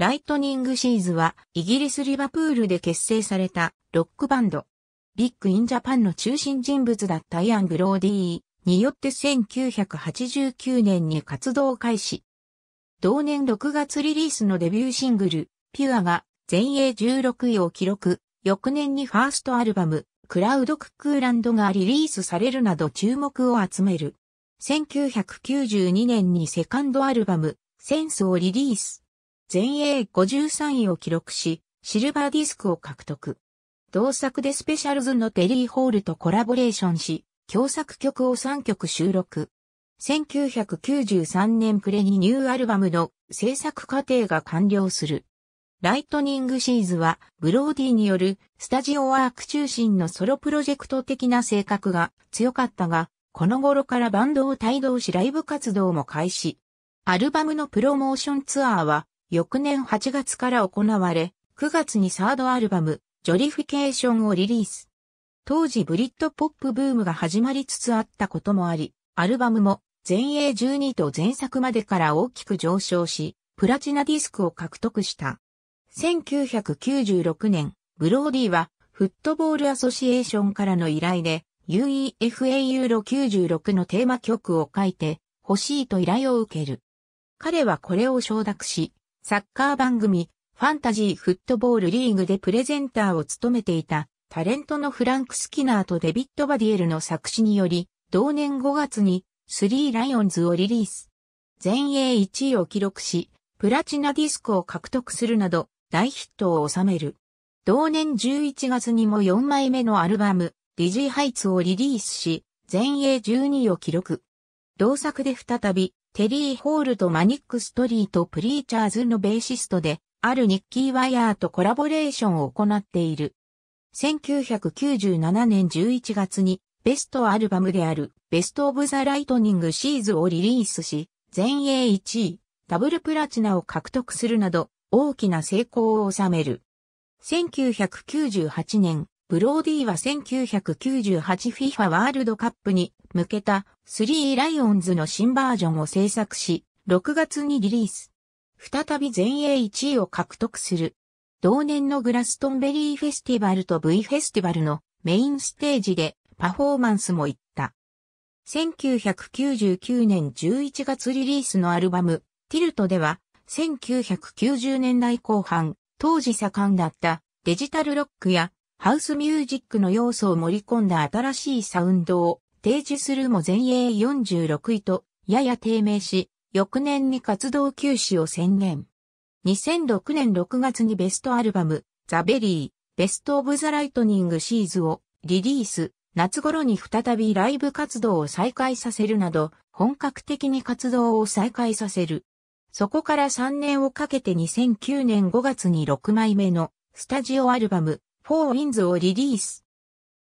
ライトニングシーズはイギリスリバプールで結成されたロックバンド。ビッグインジャパンの中心人物だったイアン・ブローディーによって1989年に活動開始。同年6月リリースのデビューシングル、ピュアが全英16位を記録。翌年にファーストアルバム、クラウド・クックーランドがリリースされるなど注目を集める。1992年にセカンドアルバム、センスをリリース。全英53位を記録し、シルバーディスクを獲得。同作でスペシャルズのテリー・ホールとコラボレーションし、共作曲を3曲収録。1993年暮れにニューアルバムの制作過程が完了する。ライトニングシーズは、ブローディによるスタジオワーク中心のソロプロジェクト的な性格が強かったが、この頃からバンドを帯同しライブ活動も開始。アルバムのプロモーションツアーは翌年8月から行われ、9月にサードアルバム、ジョリフィケーションをリリース。当時ブリッドポップブームが始まりつつあったこともあり、アルバムも前衛12と前作までから大きく上昇し、プラチナディスクを獲得した。1996年、ブローディはフットボールアソシエーションからの依頼で UEFA ユーロ96のテーマ曲を書いて欲しいと依頼を受ける。彼はこれを承諾し、サッカー番組、ファンタジーフットボールリーグでプレゼンターを務めていた、タレントのフランク・スキナーとデビッド・バディエルの作詞により、同年5月にスリーライオンズをリリース。全英1位を記録し、プラチナディスクを獲得するなど、大ヒットを収める。同年11月にも4枚目のアルバム、ディジーハイツをリリースし、全英12位を記録。同作で再び、テリー・ホールとマニック・ストリート・プリーチャーズのベーシストで、あるニッキー・ワイヤーとコラボレーションを行っている。1997年11月に、ベストアルバムである、ベスト・オブ・ザ・ライトニング・シーズをリリースし、全英1位、ダブルプラチナを獲得するなど、大きな成功を収める。1998年、ブローディは1998 FIFA ワールドカップに向けた3ライオンズの新バージョンを制作し、6月にリリース。再び全英1位を獲得する。同年のグラストンベリーフェスティバルと V フェスティバルのメインステージでパフォーマンスもいった。1999年11月リリースのアルバム、ティルトでは、1990年代後半、当時盛んだったデジタルロックやハウスミュージックの要素を盛り込んだ新しいサウンドを提示するも前衛46位とやや低迷し、翌年に活動休止を宣言。2006年6月にベストアルバム、ザ・ベリー、ベスト・オブ・ザ・ライトニング・シーズをリリース、夏頃に再びライブ活動を再開させるなど、本格的に活動を再開させる。そこから3年をかけて2009年5月に6枚目のスタジオアルバム、4ー i n d をリリース。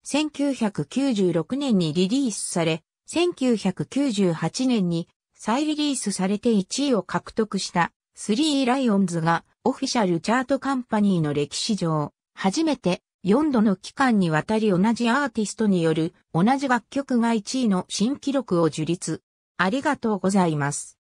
1996年にリリースされ、1998年に再リリースされて1位を獲得した3ライオンズがオフィシャルチャートカンパニーの歴史上、初めて4度の期間にわたり同じアーティストによる同じ楽曲が1位の新記録を樹立。ありがとうございます。